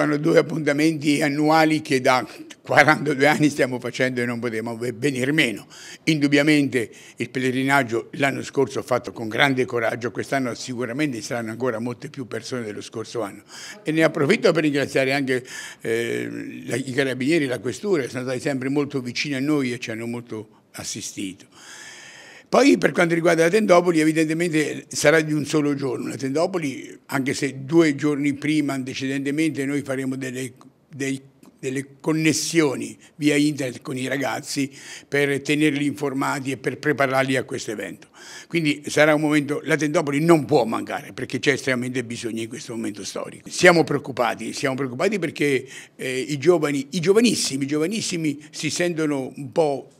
sono due appuntamenti annuali che da 42 anni stiamo facendo e non potevamo venir meno. Indubbiamente il pellegrinaggio l'anno scorso ho fatto con grande coraggio, quest'anno sicuramente saranno ancora molte più persone dello scorso anno. E ne approfitto per ringraziare anche eh, i carabinieri e la questura, sono stati sempre molto vicini a noi e ci hanno molto assistito. Poi per quanto riguarda la Tendopoli evidentemente sarà di un solo giorno, la Tendopoli anche se due giorni prima antecedentemente noi faremo delle, dei, delle connessioni via internet con i ragazzi per tenerli informati e per prepararli a questo evento. Quindi sarà un momento, la Tendopoli non può mancare perché c'è estremamente bisogno in questo momento storico. Siamo preoccupati, siamo preoccupati perché eh, i giovani, i giovanissimi, i giovanissimi si sentono un po'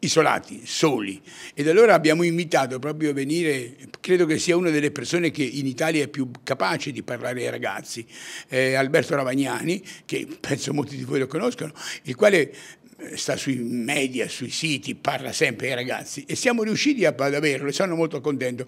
isolati, soli. Ed allora abbiamo invitato proprio a venire, credo che sia una delle persone che in Italia è più capace di parlare ai ragazzi, eh, Alberto Ravagnani, che penso molti di voi lo conoscono, il quale eh, sta sui media, sui siti, parla sempre ai ragazzi e siamo riusciti ad averlo e sono molto contento.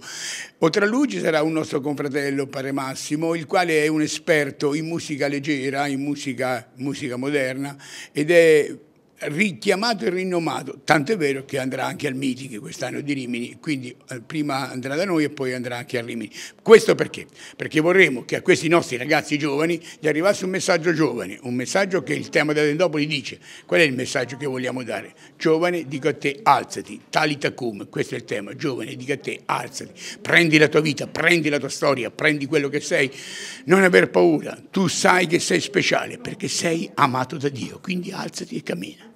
Oltre a lui ci sarà un nostro confratello, Pare Massimo, il quale è un esperto in musica leggera, in musica, musica moderna ed è richiamato e rinomato, tant'è vero che andrà anche al Mitiche quest'anno di Rimini, quindi eh, prima andrà da noi e poi andrà anche a Rimini. Questo perché? Perché vorremmo che a questi nostri ragazzi giovani gli arrivasse un messaggio giovane, un messaggio che il tema della Tendopoli dice, qual è il messaggio che vogliamo dare? Giovane, dico a te, alzati, talita cum, questo è il tema, giovane, dico a te, alzati, prendi la tua vita, prendi la tua storia, prendi quello che sei, non aver paura, tu sai che sei speciale perché sei amato da Dio, quindi alzati e cammina.